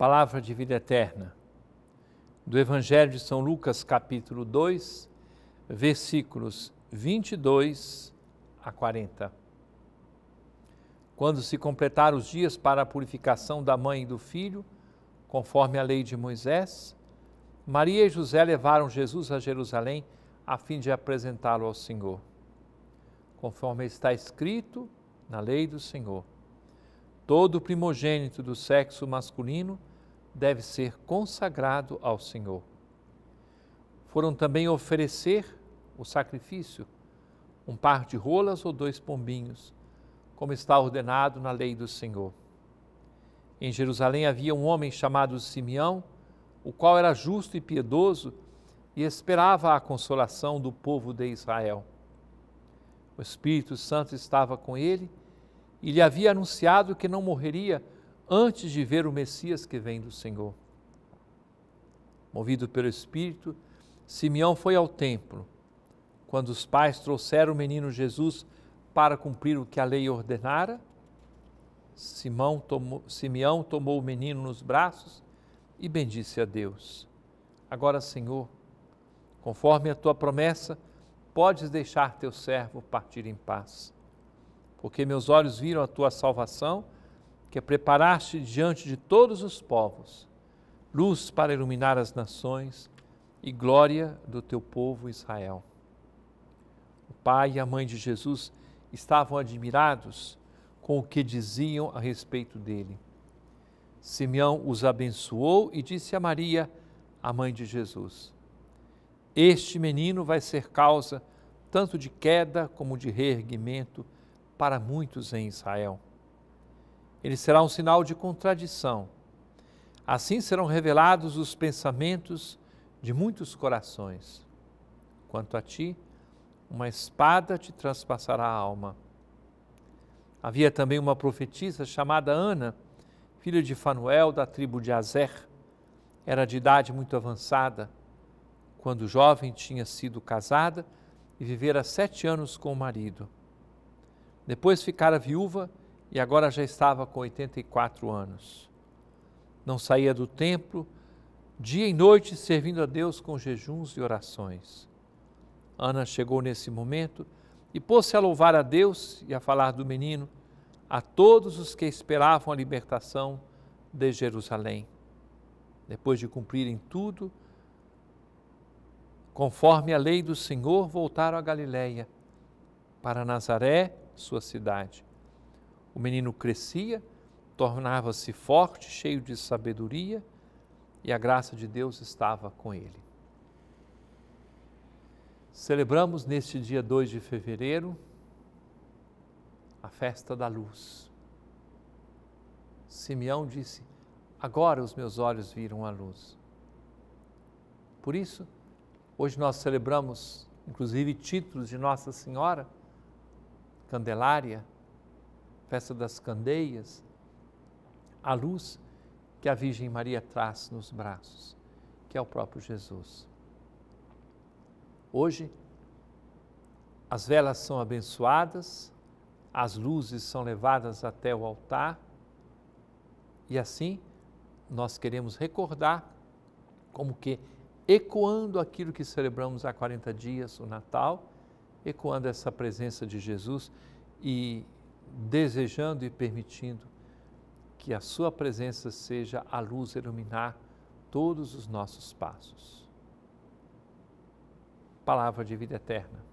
Palavra de vida eterna. Do Evangelho de São Lucas, capítulo 2, versículos 22 a 40. Quando se completar os dias para a purificação da mãe e do filho, conforme a lei de Moisés, Maria e José levaram Jesus a Jerusalém a fim de apresentá-lo ao Senhor. Conforme está escrito na lei do Senhor, todo primogênito do sexo masculino deve ser consagrado ao Senhor. Foram também oferecer o sacrifício, um par de rolas ou dois pombinhos, como está ordenado na lei do Senhor. Em Jerusalém havia um homem chamado Simeão, o qual era justo e piedoso e esperava a consolação do povo de Israel. O Espírito Santo estava com ele e lhe havia anunciado que não morreria antes de ver o Messias que vem do Senhor. Movido pelo Espírito, Simeão foi ao templo, quando os pais trouxeram o menino Jesus para cumprir o que a lei ordenara. Simão tomou, Simeão tomou o menino nos braços e bendisse a Deus. Agora, Senhor, conforme a tua promessa, podes deixar teu servo partir em paz, porque meus olhos viram a tua salvação que é preparaste diante de todos os povos, luz para iluminar as nações e glória do teu povo Israel. O pai e a mãe de Jesus estavam admirados com o que diziam a respeito dele. Simeão os abençoou e disse a Maria, a mãe de Jesus: Este menino vai ser causa tanto de queda como de reerguimento para muitos em Israel ele será um sinal de contradição. Assim serão revelados os pensamentos de muitos corações. Quanto a ti, uma espada te transpassará a alma. Havia também uma profetisa chamada Ana, filha de Fanuel, da tribo de Azer. Era de idade muito avançada. Quando jovem, tinha sido casada e vivera sete anos com o marido. Depois ficara viúva e agora já estava com 84 anos. Não saía do templo, dia e noite servindo a Deus com jejuns e orações. Ana chegou nesse momento e pôs-se a louvar a Deus e a falar do menino a todos os que esperavam a libertação de Jerusalém. Depois de cumprirem tudo, conforme a lei do Senhor, voltaram a Galiléia, para Nazaré, sua cidade. O menino crescia, tornava-se forte, cheio de sabedoria, e a graça de Deus estava com ele. Celebramos neste dia 2 de fevereiro a festa da luz. Simeão disse: Agora os meus olhos viram a luz. Por isso, hoje nós celebramos, inclusive, títulos de Nossa Senhora, Candelária, festa das candeias, a luz que a Virgem Maria traz nos braços, que é o próprio Jesus. Hoje, as velas são abençoadas, as luzes são levadas até o altar, e assim nós queremos recordar, como que ecoando aquilo que celebramos há 40 dias, o Natal, ecoando essa presença de Jesus e desejando e permitindo que a Sua presença seja a luz iluminar todos os nossos passos. Palavra de vida eterna.